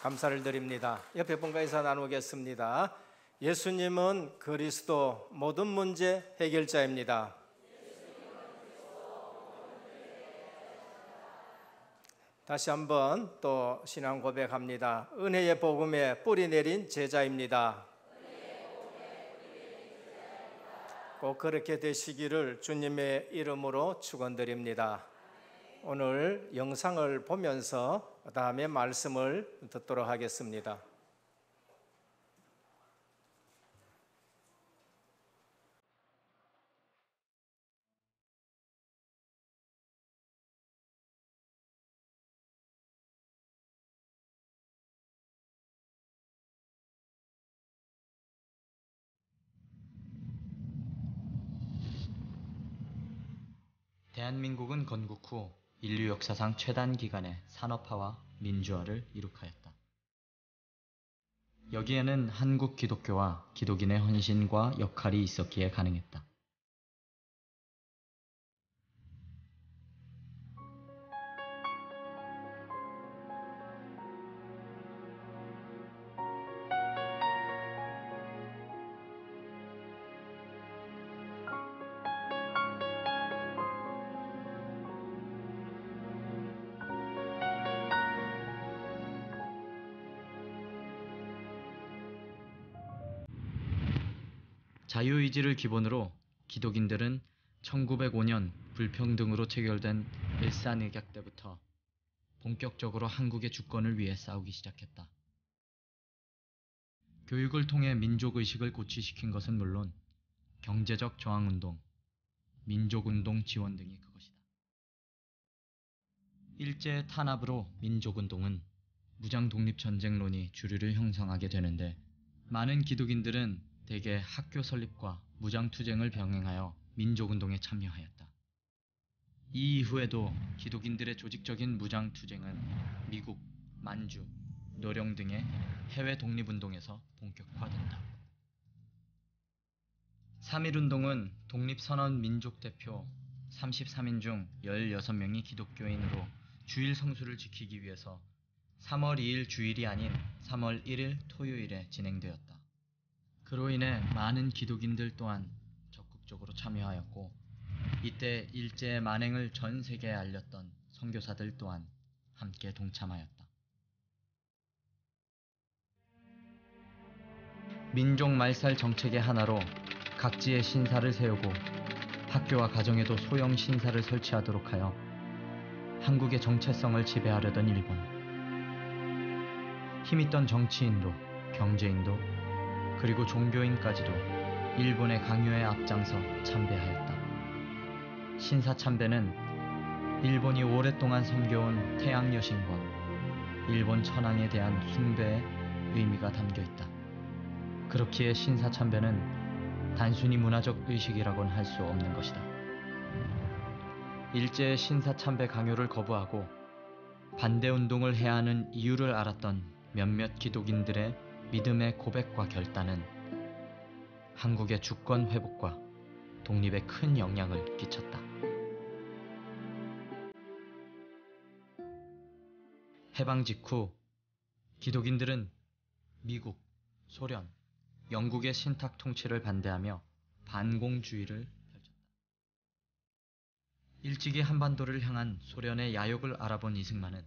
감사를 드립니다. 옆에 분과에서 나누겠습니다. 예수님은 그리스도 모든 문제 해결자입니다. 다시 한번 또 신앙 고백합니다. 은혜의 복음에 뿌리 내린 제자입니다. 꼭 그렇게 되시기를 주님의 이름으로 축원드립니다. 오늘 영상을 보면서 그 다음에 말씀을 듣도록 하겠습니다. 대한민국은 건국 후 인류 역사상 최단 기간의 산업화와 민주화를 이룩하였다. 여기에는 한국 기독교와 기독인의 헌신과 역할이 있었기에 가능했다. 자유의지를 기본으로 기독인들은 1905년 불평등으로 체결된 일산의각 때부터 본격적으로 한국의 주권을 위해 싸우기 시작했다. 교육을 통해 민족의식을 고취시킨 것은 물론 경제적 저항운동, 민족운동 지원 등이 그것이다. 일제의 탄압으로 민족운동은 무장독립전쟁론이 주류를 형성하게 되는데 많은 기독인들은 대개 학교 설립과 무장투쟁을 병행하여 민족운동에 참여하였다. 이 이후에도 기독인들의 조직적인 무장투쟁은 미국, 만주, 노령 등의 해외 독립운동에서 본격화된다. 3.1운동은 독립선언 민족대표 33인 중 16명이 기독교인으로 주일 성수를 지키기 위해서 3월 2일 주일이 아닌 3월 1일 토요일에 진행되었다. 그로 인해 많은 기독인들 또한 적극적으로 참여하였고 이때 일제의 만행을 전 세계에 알렸던 선교사들 또한 함께 동참하였다. 민족 말살 정책의 하나로 각지에 신사를 세우고 학교와 가정에도 소형 신사를 설치하도록 하여 한국의 정체성을 지배하려던 일본. 힘있던 정치인도 경제인도 그리고 종교인까지도 일본의 강요에 앞장서 참배하였다. 신사 참배는 일본이 오랫동안 섬겨온 태양 여신과 일본 천황에 대한 숭배의 의미가 담겨 있다. 그렇기에 신사 참배는 단순히 문화적 의식이라곤 할 수 없는 것이다. 일제의 신사 참배 강요를 거부하고 반대 운동을 해야 하는 이유를 알았던 몇몇 기독인들의 믿음의 고백과 결단은 한국의 주권 회복과 독립에 큰 영향을 끼쳤다. 해방 직후 기독인들은 미국, 소련, 영국의 신탁 통치를 반대하며 반공주의를 펼쳤다. 일찍이 한반도를 향한 소련의 야욕을 알아본 이승만은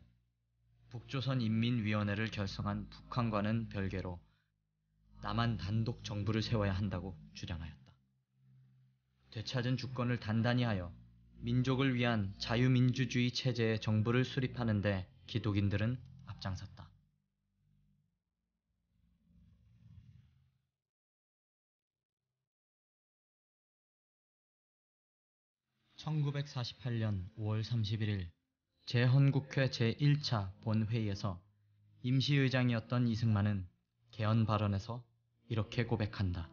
북조선인민위원회를 결성한 북한과는 별개로 남한 단독 정부를 세워야 한다고 주장하였다. 되찾은 주권을 단단히 하여 민족을 위한 자유민주주의 체제의 정부를 수립하는데 기독인들은 앞장섰다. (1948년 5월 31일) 제헌국회 제1차 본회의에서 임시의장이었던 이승만은 개헌 발언에서 이렇게 고백한다.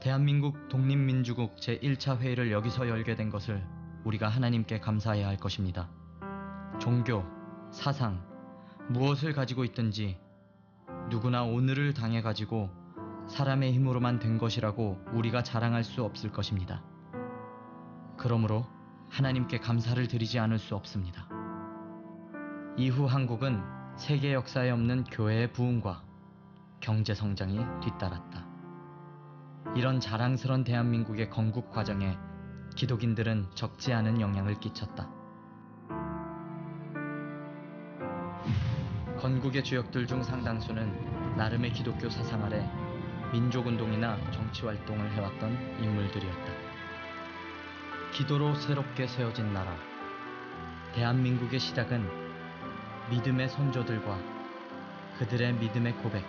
대한민국 독립민주국 제1차 회의를 여기서 열게 된 것을 우리가 하나님께 감사해야 할 것입니다. 종교, 사상, 무엇을 가지고 있든지 누구나 오늘을 당해 가지고 사람의 힘으로만 된 것이라고 우리가 자랑할 수 없을 것입니다. 그러므로 하나님께 감사를 드리지 않을 수 없습니다. 이후 한국은 세계 역사에 없는 교회의 부흥과 경제 성장이 뒤따랐다. 이런 자랑스런 대한민국의 건국 과정에 기독인들은 적지 않은 영향을 끼쳤다. 건국의 주역들 중 상당수는 나름의 기독교 사상 아래 민족운동이나 정치활동을 해왔던 인물들이었다. 기도로 새롭게 세워진 나라. 대한민국의 시작은 믿음의 선조들과 그들의 믿음의 고백,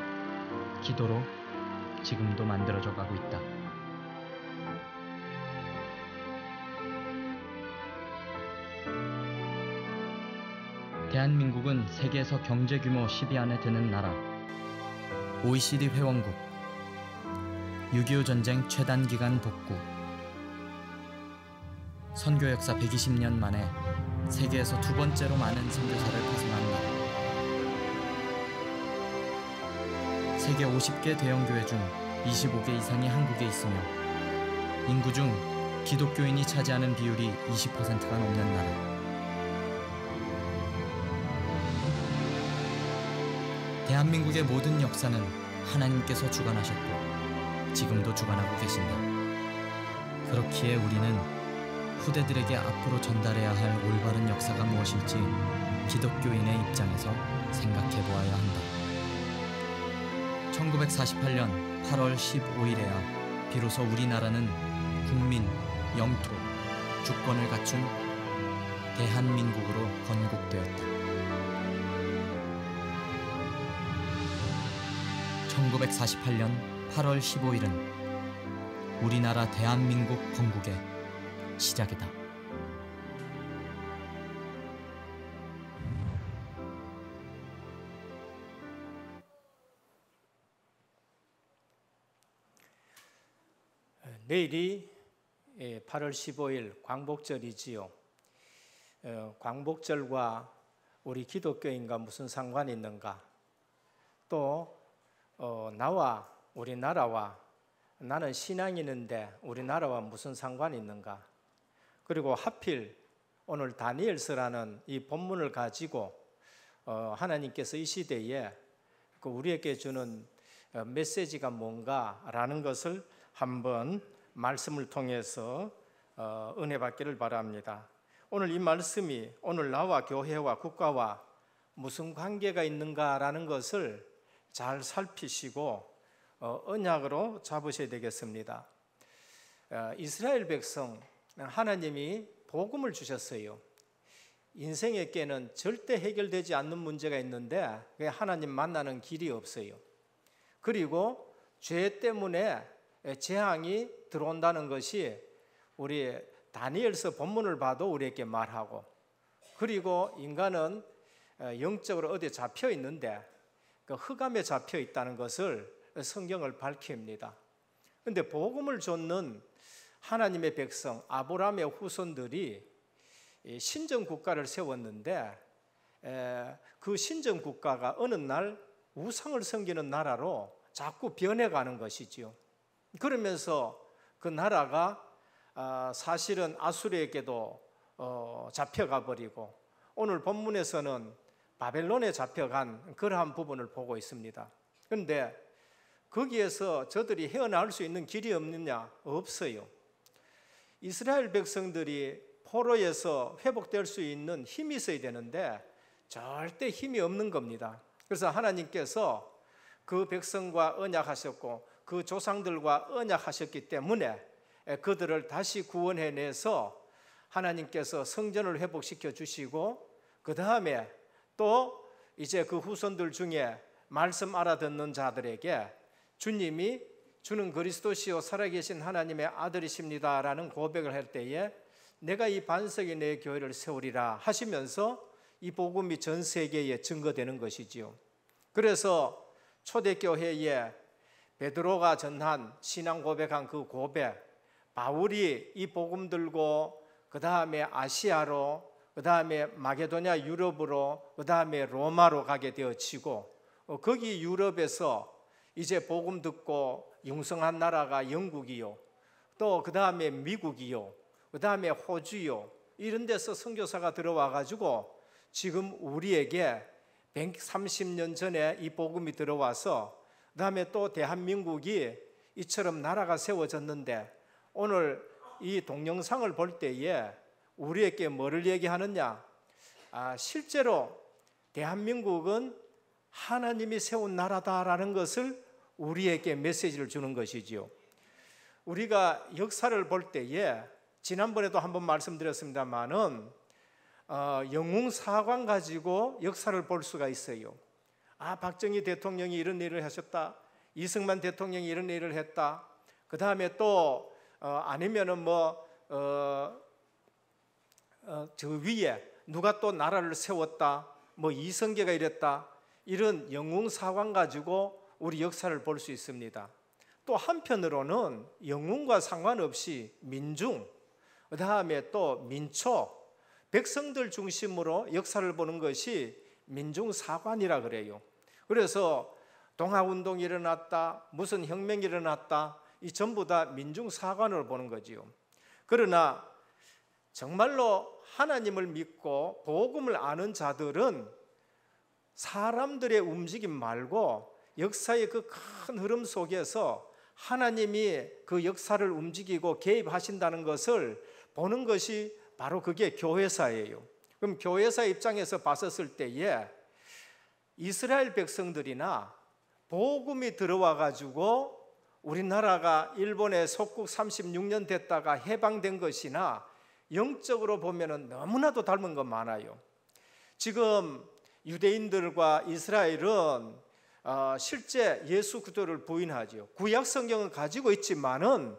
기도로 지금도 만들어져 가고 있다. 대한민국은 세계에서 경제 규모 10위 안에 드는 나라. OECD 회원국. 6.25 전쟁 최단 기간 복구. 선교 역사 120년 만에 세계에서 두 번째로 많은 선교사를 파송합니다. 세계 50개 대형교회 중 25개 이상이 한국에 있으며 인구 중 기독교인이 차지하는 비율이 20%가 넘는 나라. 대한민국의 모든 역사는 하나님께서 주관하셨고 지금도 주관하고 계신다. 그렇기에 우리는 후대들에게 앞으로 전달해야 할 올바른 역사가 무엇일지 기독교인의 입장에서 생각해 보아야 한다. 1948년 8월 15일에야 비로소 우리나라는 국민, 영토, 주권을 갖춘 대한민국으로 건국되었다. 1948년 8월 15일은 우리나라 대한민국 건국의 시작이다. 내일이 8월 예, 15일 광복절이지요. 어, 광복절과 우리 기독교인과 무슨 상관이 있는가? 또 어, 나와 우리나라와 나는 신앙이는데 우리나라와 무슨 상관이 있는가? 그리고 하필 오늘 다니엘서라는 이 본문을 가지고 어, 하나님께서 이 시대에 그 우리에게 주는 어, 메시지가 뭔가라는 것을 한번 말씀을 통해서 어, 은혜 받기를 바랍니다. 오늘 이 말씀이 오늘 나와 교회와 국가와 무슨 관계가 있는가라는 것을 잘 살피시고 언약으로 잡으셔야 되겠습니다. 이스라엘 백성 하나님이 복음을 주셨어요. 인생에게는 절대 해결되지 않는 문제가 있는데 하나님 만나는 길이 없어요. 그리고 죄 때문에 재앙이 들어온다는 것이 우리 다니엘서 본문을 봐도 우리에게 말하고 그리고 인간은 어, 영적으로 어디 잡혀 있는데 그 흑암에 잡혀 있다는 것을 성경을 밝힙니다. 그런데 복음을 줬는 하나님의 백성 아브라함의 후손들이 신정 국가를 세웠는데 그 신정 국가가 어느 날 우상을 섬기는 나라로 자꾸 변해가는 것이지요. 그러면서 그 나라가 아, 사실은 아수르에게도 어, 잡혀가 버리고 오늘 본문에서는 바벨론에 잡혀간 그러한 부분을 보고 있습니다. 그런데 거기에서 저들이 헤어나올 수 있는 길이 없느냐? 없어요. 이스라엘 백성들이 포로에서 회복될 수 있는 힘이 있어야 되는데 절대 힘이 없는 겁니다. 그래서 하나님께서 그 백성과 언약하셨고 그 조상들과 언약하셨기 때문에 그들을 다시 구원해내서 하나님께서 성전을 회복시켜 주시고 그 다음에 또 이제 그 후손들 중에 말씀 알아듣는 자들에게 주님이 주는 그리스도시요 살아계신 하나님의 아들이십니다라는 고백을 할 때에 내가 이 반석에 내 교회를 세우리라 하시면서 이 복음이 전 세계에 증거되는 것이지요. 그래서 초대교회에 베드로가 전한 신앙 고백한 그 고백, 바울이 이 복음 들고 그 다음에 아시아로, 그 다음에 마게도냐 유럽으로, 그 다음에 로마로 가게 되어지고 어, 거기 유럽에서 이제 복음 듣고 융성한 나라가 영국이요. 또 그 다음에 미국이요. 그 다음에 호주요. 이런 데서 선교사가 들어와 가지고 지금 우리에게 130년 전에 이 복음이 들어와서 그 다음에 또 대한민국이 이처럼 나라가 세워졌는데 오늘 이 동영상을 볼 때에 우리에게 뭐를 얘기하느냐? 아, 실제로 대한민국은 하나님이 세운 나라다라는 것을 우리에게 메시지를 주는 것이지요. 우리가 역사를 볼 때에 지난번에도 한번 말씀드렸습니다만은 어, 영웅 사관 가지고 역사를 볼 수가 있어요. 아 박정희 대통령이 이런 일을 하셨다. 이승만 대통령이 이런 일을 했다. 그 다음에 또 어, 아니면은 뭐저 어, 어 위에 누가 또 나라를 세웠다. 뭐 이성계가 이랬다. 이런 영웅 사관 가지고 우리 역사를 볼 수 있습니다. 또 한편으로는 영웅과 상관없이 민중, 그 다음에 또 민초, 백성들 중심으로 역사를 보는 것이 민중사관이라 그래요. 그래서 동아운동이 일어났다, 무슨 혁명이 일어났다, 이 전부 다 민중사관으로 보는 거지요. 그러나 정말로 하나님을 믿고 복음을 아는 자들은 사람들의 움직임 말고 역사의 그 큰 흐름 속에서 하나님이 그 역사를 움직이고 개입하신다는 것을 보는 것이 바로 그게 교회사예요. 그럼 교회사 입장에서 봤었을 때에 이스라엘 백성들이나 복음이 들어와 가지고 우리나라가 일본에 속국 36년 됐다가 해방된 것이나 영적으로 보면은 너무나도 닮은 건 많아요. 지금 유대인들과 이스라엘은 아, 실제 예수 그리스도를 부인하지요. 구약 성경은 가지고 있지만은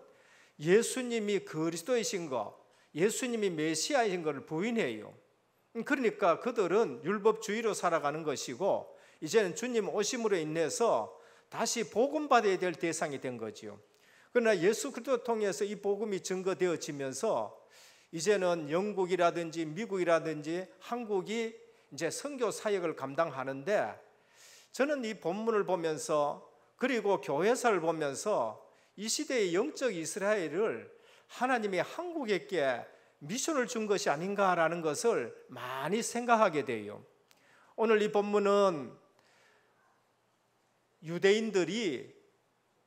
예수님이 그리스도이신 거, 예수님이 메시아이신 것을 부인해요. 그러니까 그들은 율법주의로 살아가는 것이고 이제는 주님 오심으로 인해서 다시 복음 받아야 될 대상이 된 거지요. 그러나 예수 그리스도 통해서 이 복음이 증거되어지면서 이제는 영국이라든지 미국이라든지 한국이 이제 선교 사역을 감당하는데 저는 이 본문을 보면서 그리고 교회사를 보면서 이 시대의 영적 이스라엘을 하나님이 한국에게 미션을 준 것이 아닌가라는 것을 많이 생각하게 돼요. 오늘 이 본문은 유대인들이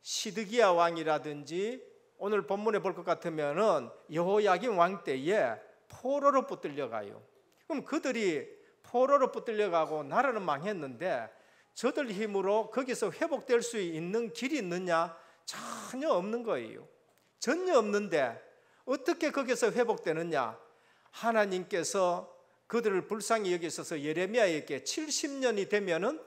시드기야 왕이라든지 오늘 본문에 볼 것 같으면은 여호야긴 왕 때에 포로로 붙들려가요. 그럼 그들이 포로로 붙들려가고 나라는 망했는데 저들 힘으로 거기서 회복될 수 있는 길이 있느냐? 전혀 없는 거예요. 전혀 없는데 어떻게 거기서 회복되느냐? 하나님께서 그들을 불쌍히 여기셔서 예레미야에게 70년이 되면은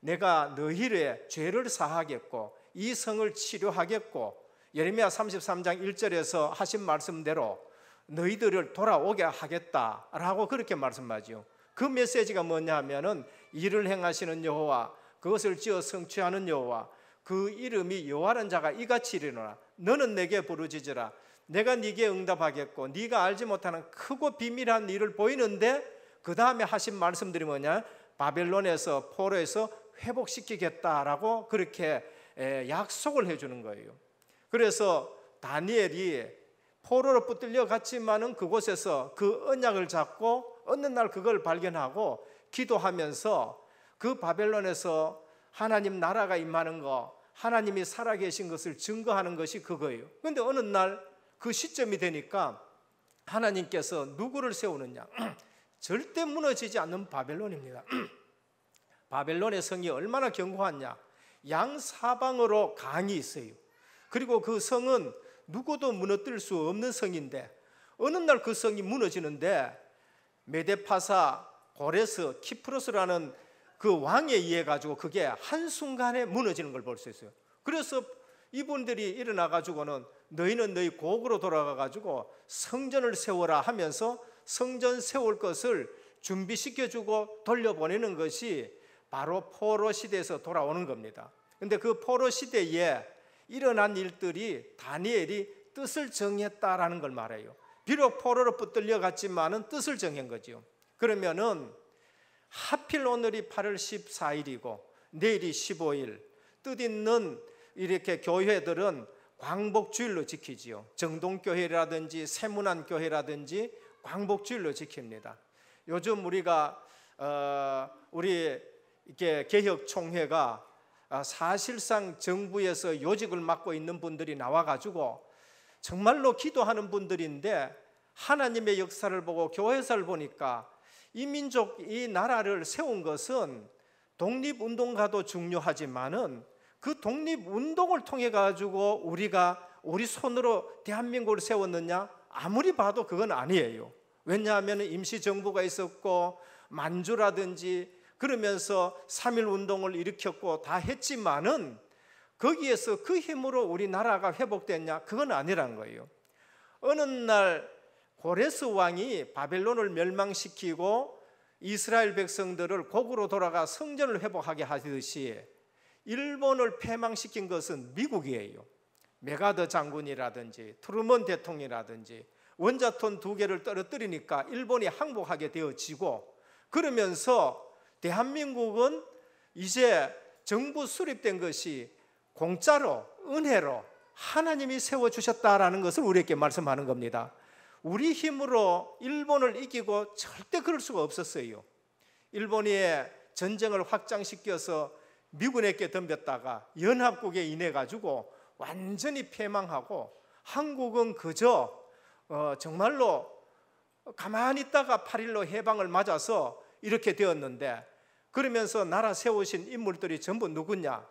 내가 너희의 죄를 사하겠고 이 성을 치료하겠고 예레미야 33장 1절에서 하신 말씀대로 너희들을 돌아오게 하겠다라고 그렇게 말씀하죠. 그 메시지가 뭐냐 면은 일을 행하시는 여호와 그것을 지어 성취하는 여호와 그 이름이 여호와는 자가 이같이 이르노라 너는 내게 부르짖으라 내가 네게 응답하겠고 네가 알지 못하는 크고 비밀한 일을 보이는데 그 다음에 하신 말씀들이 뭐냐 바벨론에서 포로에서 회복시키겠다라고 그렇게 약속을 해주는 거예요. 그래서 다니엘이 포로로 붙들려 갔지만은 그곳에서 그 언약을 잡고 어느 날 그걸 발견하고 기도하면서 그 바벨론에서 하나님 나라가 임하는 거, 하나님이 살아계신 것을 증거하는 것이 그거예요. 근데 어느 날 그 시점이 되니까 하나님께서 누구를 세우느냐? 절대 무너지지 않는 바벨론입니다. 바벨론의 성이 얼마나 견고하냐? 양 사방으로 강이 있어요. 그리고 그 성은 누구도 무너뜨릴 수 없는 성인데 어느 날 그 성이 무너지는데 메데파사 고레스 키프로스라는 그 왕에 의해 가지고 그게 한순간에 무너지는 걸 볼 수 있어요. 그래서 이분들이 일어나 가지고는 너희는 너희 고으로 돌아가 가지고 성전을 세워라 하면서 성전 세울 것을 준비시켜 주고 돌려보내는 것이 바로 포로 시대에서 돌아오는 겁니다. 근데 그 포로 시대에 일어난 일들이 다니엘이 뜻을 정했다라는 걸 말해요. 비록 포로로 붙들려 갔지만은 뜻을 정한 거지요. 그러면은 하필 오늘이 8월 14일이고 내일이 15일 뜻 있는 이렇게 교회들은 광복주일로 지키지요. 정동교회라든지 세문안교회라든지 광복주일로 지킵니다. 요즘 우리가 어, 우리 이렇게 개혁총회가 아, 사실상 정부에서 요직을 맡고 있는 분들이 나와가지고 정말로 기도하는 분들인데 하나님의 역사를 보고 교회사를 보니까 이 민족, 이 나라를 세운 것은 독립운동가도 중요하지만은 그 독립운동을 통해 가지고 우리가 우리 손으로 대한민국을 세웠느냐? 아무리 봐도 그건 아니에요. 왜냐하면 임시정부가 있었고 만주라든지 그러면서 3 1 운동을 일으켰고 다 했지만은 거기에서 그 힘으로 우리나라가 회복됐냐? 그건 아니란 거예요. 어느 날 고레스 왕이 바벨론을 멸망시키고 이스라엘 백성들을 고구로 돌아가 성전을 회복하게 하듯이 일본을 패망시킨 것은 미국이에요. 메가더 장군이라든지 트루먼 대통령이라든지 원자톤 두 개를 떨어뜨리니까 일본이 항복하게 되어지고 그러면서 대한민국은 이제 정부 수립된 것이 공짜로 은혜로 하나님이 세워 주셨다라는 것을 우리에게 말씀하는 겁니다. 우리 힘으로 일본을 이기고 절대 그럴 수가 없었어요. 일본이 전쟁을 확장시켜서 미군에게 덤볐다가 연합국에 인해 가지고 완전히 패망하고 한국은 그저 어, 정말로 가만히 있다가 8일로 해방을 맞아서 이렇게 되었는데 그러면서 나라 세우신 인물들이 전부 누구냐?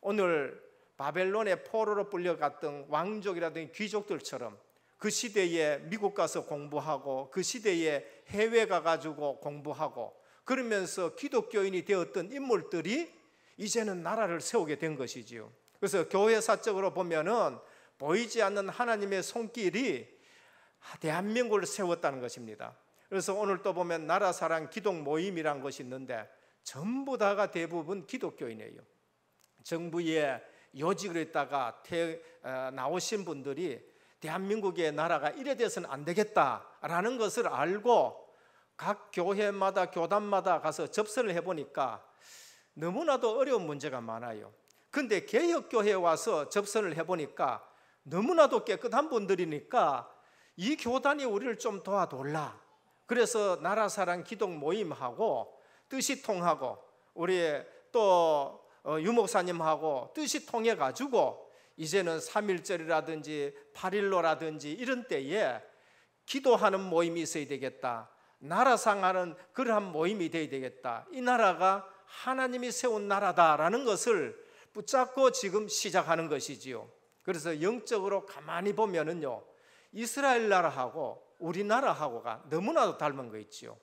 오늘 바벨론의 포로로 불려갔던 왕족이라든지 귀족들처럼 그 시대에 미국 가서 공부하고 그 시대에 해외 가가지고 공부하고 그러면서 기독교인이 되었던 인물들이 이제는 나라를 세우게 된 것이지요. 그래서 교회사적으로 보면은 보이지 않는 하나님의 손길이 대한민국을 세웠다는 것입니다. 그래서 오늘 또 보면 나라사랑 기독 모임이란 것이 있는데 전부 다가 대부분 기독교인이에요. 정부에 요직을 했다가 어, 나오신 분들이 대한민국의 나라가 이래 돼서는 안 되겠다라는 것을 알고 각 교회마다 교단마다 가서 접선을 해보니까 너무나도 어려운 문제가 많아요. 근데 개혁교회에 와서 접선을 해보니까 너무나도 깨끗한 분들이니까 이 교단이 우리를 좀 도와달라. 그래서 나라사랑 기독 모임하고 뜻이 통하고 우리 또 어, 유목사님하고 뜻이 통해 가지고 이제는 3일절이라든지 8일로라든지 이런 때에 기도하는 모임이 있어야 되겠다. 나라상 하는 그러한 모임이 되어야 되겠다. 이 나라가 하나님이 세운 나라다라는 것을 붙잡고 지금 시작하는 것이지요. 그래서 영적으로 가만히 보면은요. 이스라엘 나라하고 우리나라하고가 너무나도 닮은 거 있지요.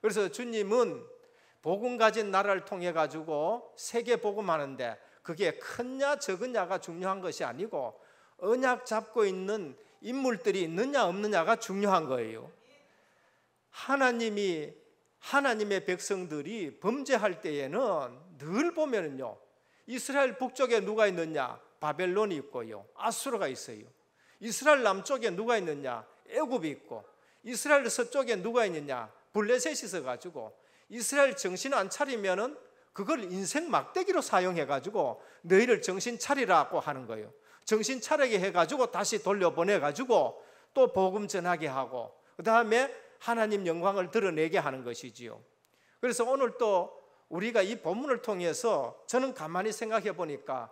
그래서 주님은 복음 가진 나라를 통해 가지고 세계 복음하는데 그게 큰냐 적은냐가 중요한 것이 아니고 언약 잡고 있는 인물들이 있느냐 없느냐가 중요한 거예요. 하나님이 하나님의 백성들이 범죄할 때에는 늘 보면은요. 이스라엘 북쪽에 누가 있느냐? 바벨론이 있고요. 아수르가 있어요. 이스라엘 남쪽에 누가 있느냐? 애굽이 있고. 이스라엘 서쪽에 누가 있느냐? 블레셋이 있어 가지고 이스라엘 정신 안 차리면은 그걸 인생 막대기로 사용해 가지고 너희를 정신 차리라고 하는 거예요. 정신 차리게 해 가지고 다시 돌려보내 가지고 또 복음 전하게 하고 그다음에 하나님 영광을 드러내게 하는 것이지요. 그래서 오늘 또 우리가 이 본문을 통해서 저는 가만히 생각해 보니까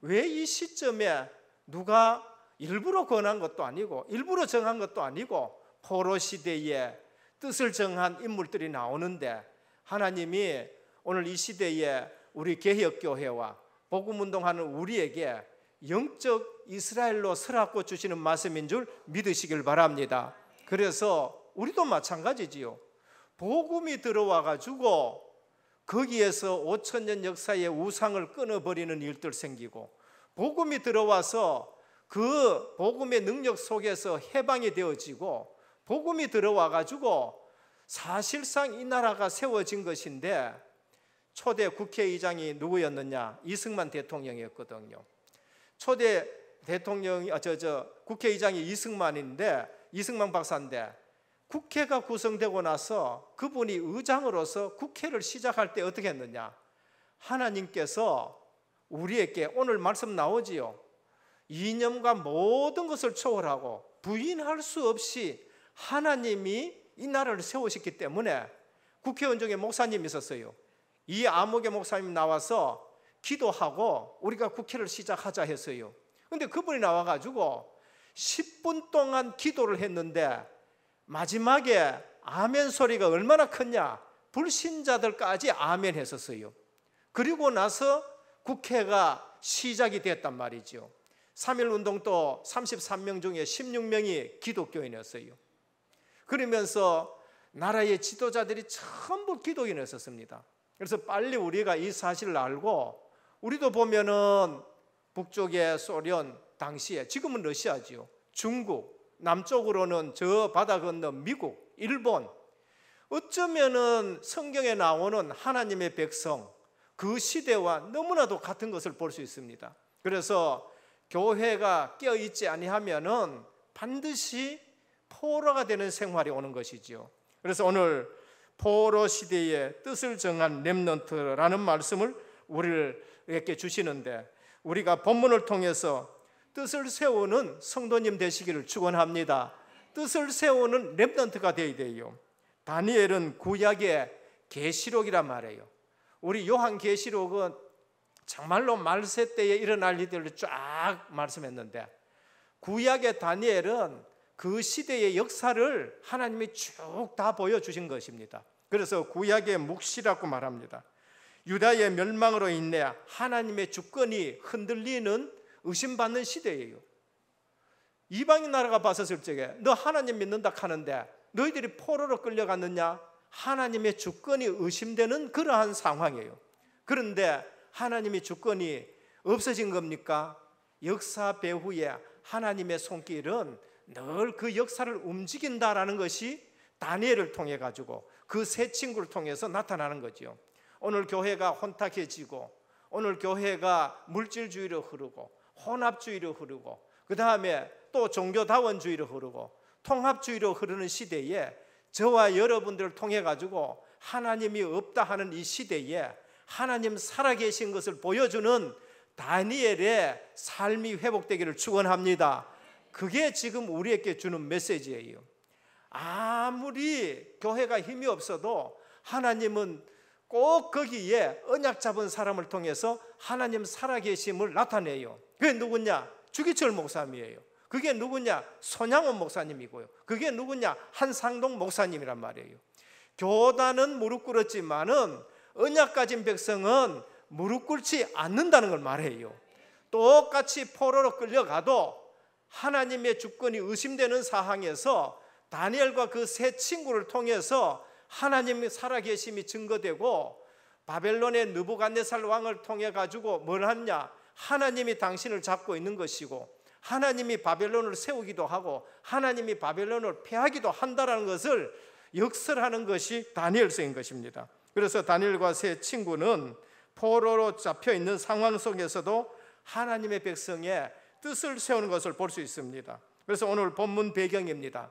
왜 이 시점에 누가 일부러 권한 것도 아니고 일부러 정한 것도 아니고 포로 시대에 뜻을 정한 인물들이 나오는데 하나님이 오늘 이 시대에 우리 개혁교회와 복음운동하는 우리에게 영적 이스라엘로 서라고 주시는 말씀인 줄 믿으시길 바랍니다. 그래서 우리도 마찬가지지요. 복음이 들어와 가지고 거기에서 5천 년 역사의 우상을 끊어버리는 일들 생기고 복음이 들어와서 그 복음의 능력 속에서 해방이 되어지고 복음이 들어와 가지고 사실상 이 나라가 세워진 것인데 초대 국회의장이 누구였느냐? 이승만 대통령이었거든요. 초대 대통령이 저저 아, 저, 국회의장이 이승만인데 이승만 박사인데 국회가 구성되고 나서 그분이 의장으로서 국회를 시작할 때 어떻게 했느냐? 하나님께서 우리에게 오늘 말씀 나오지요. 이념과 모든 것을 초월하고 부인할 수 없이 하나님이 이 나라를 세우셨기 때문에 국회의원 중에 목사님이 있었어요. 이 암흑의 목사님 나와서 기도하고 우리가 국회를 시작하자 했어요. 근데 그분이 나와 가지고 10분 동안 기도를 했는데 마지막에 아멘 소리가 얼마나 컸냐? 불신자들까지 아멘 했었어요. 그리고 나서 국회가 시작이 됐단 말이죠. 3일 운동 또 33명 중에 16명이 기독교인이었어요. 그러면서 나라의 지도자들이 전부 기독인이었습니다. 그래서 빨리 우리가 이 사실을 알고 우리도 보면은 북쪽의 소련 당시에 지금은 러시아지요. 중국, 남쪽으로는 저 바다 건너 미국, 일본. 어쩌면은 성경에 나오는 하나님의 백성 그 시대와 너무나도 같은 것을 볼 수 있습니다. 그래서 교회가 깨어 있지 아니하면은 반드시 포로가 되는 생활이 오는 것이지요. 그래서 오늘 포로 시대의 뜻을 정한 렘넌트라는 말씀을 우리에게 주시는데 우리가 본문을 통해서 뜻을 세우는 성도님 되시기를 축원합니다. 뜻을 세우는 렘넌트가 되어야 돼요. 다니엘은 구약의 계시록이란 말이에요. 우리 요한 계시록은 정말로 말세 때에 일어날 일들을 쫙 말씀했는데 구약의 다니엘은 그 시대의 역사를 하나님이 쭉 다 보여주신 것입니다. 그래서 구약의 묵시라고 말합니다. 유다의 멸망으로 인해 하나님의 주권이 흔들리는 의심받는 시대예요. 이방인 나라가 봤었을 적에 너 하나님 믿는다 하는데 너희들이 포로로 끌려갔느냐? 하나님의 주권이 의심되는 그러한 상황이에요. 그런데 하나님의 주권이 없어진 겁니까? 역사 배후에 하나님의 손길은 늘 그 역사를 움직인다라는 것이 다니엘을 통해 가지고 그세 친구를 통해서 나타나는 거지 오늘 교회가 혼탁해지고 오늘 교회가 물질주의로 흐르고 혼합주의로 흐르고 그 다음에 또 종교다원주의로 흐르고 통합주의로 흐르는 시대에 저와 여러분들을 통해 가지고 하나님이 없다 하는 이 시대에 하나님 살아계신 것을 보여주는 다니엘의 삶이 회복되기를 축원합니다. 그게 지금 우리에게 주는 메시지예요. 아무리 교회가 힘이 없어도 하나님은 꼭 거기에 언약 잡은 사람을 통해서 하나님 살아계심을 나타내요. 그게 누구냐? 주기철 목사님이에요. 그게 누구냐? 손양원 목사님이고요. 그게 누구냐? 한상동 목사님이란 말이에요. 교단은 무릎 꿇었지만은 언약 가진 백성은 무릎 꿇지 않는다는 걸 말해요. 똑같이 포로로 끌려가도 하나님의 주권이 의심되는 사항에서 다니엘과 그 세 친구를 통해서 하나님의 살아계심이 증거되고 바벨론의 느부갓네살 왕을 통해 가지고 뭘 하냐? 하나님이 당신을 잡고 있는 것이고 하나님이 바벨론을 세우기도 하고 하나님이 바벨론을 패하기도 한다라는 것을 역설하는 것이 다니엘서인 것입니다. 그래서 다니엘과 세 친구는 포로로 잡혀 있는 상황 속에서도 하나님의 백성의 뜻을 세우는 것을 볼 수 있습니다. 그래서 오늘 본문 배경입니다.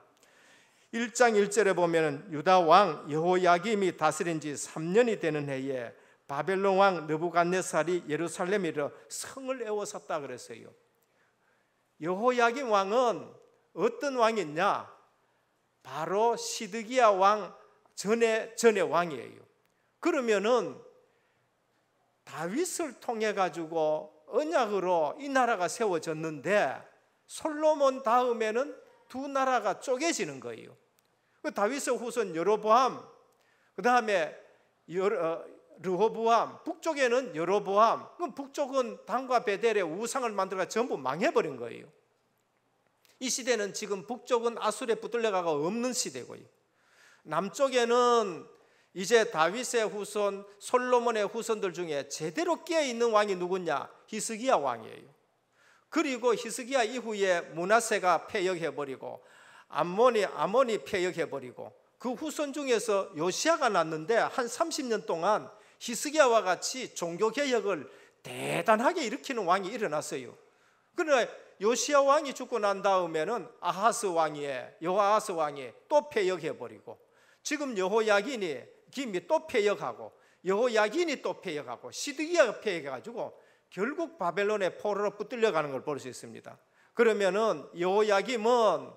1장 1절에 보면 유다 왕 여호야김이 다스린 지 3년이 되는 해에 바벨론 왕 느부갓네살이 예루살렘에 이르 성을 에워섰다 그랬어요. 여호야김 왕은 어떤 왕이냐? 바로 시드기야 왕 전에 전에 왕이에요. 그러면은 다윗을 통해 가지고 언약으로 이 나라가 세워졌는데 솔로몬 다음에는 두 나라가 쪼개지는 거예요. 그 다윗의 후손 여로보암, 그 다음에 어, 르호보암, 북쪽에는 여로보암, 그 북쪽은 당과 베델의 우상을 만들어 전부 망해버린 거예요. 이 시대는 지금 북쪽은 아수르 붙들려가가 없는 시대고요. 남쪽에는 이제 다윗의 후손, 솔로몬의 후손들 중에 제대로 끼어 있는 왕이 누구냐? 히스기야 왕이에요. 그리고 히스기야 이후에 문하세가 폐역해 버리고 암몬이 암몬이 폐역해 버리고 그 후손 중에서 요시아가 났는데 한 30년 동안 히스기야와 같이 종교 개혁을 대단하게 일으키는 왕이 일어났어요. 그러나 요시아 왕이 죽고 난 다음에는 아하스 왕이에 여호아하스 왕이 또 폐역해 버리고 지금 여호야긴이 김이 또 폐역하고 여호야긴이 또 폐역하고 시드기야가 폐역해 가지고 결국 바벨론의 포로로 붙들려가는 걸 볼 수 있습니다. 그러면은 여호야은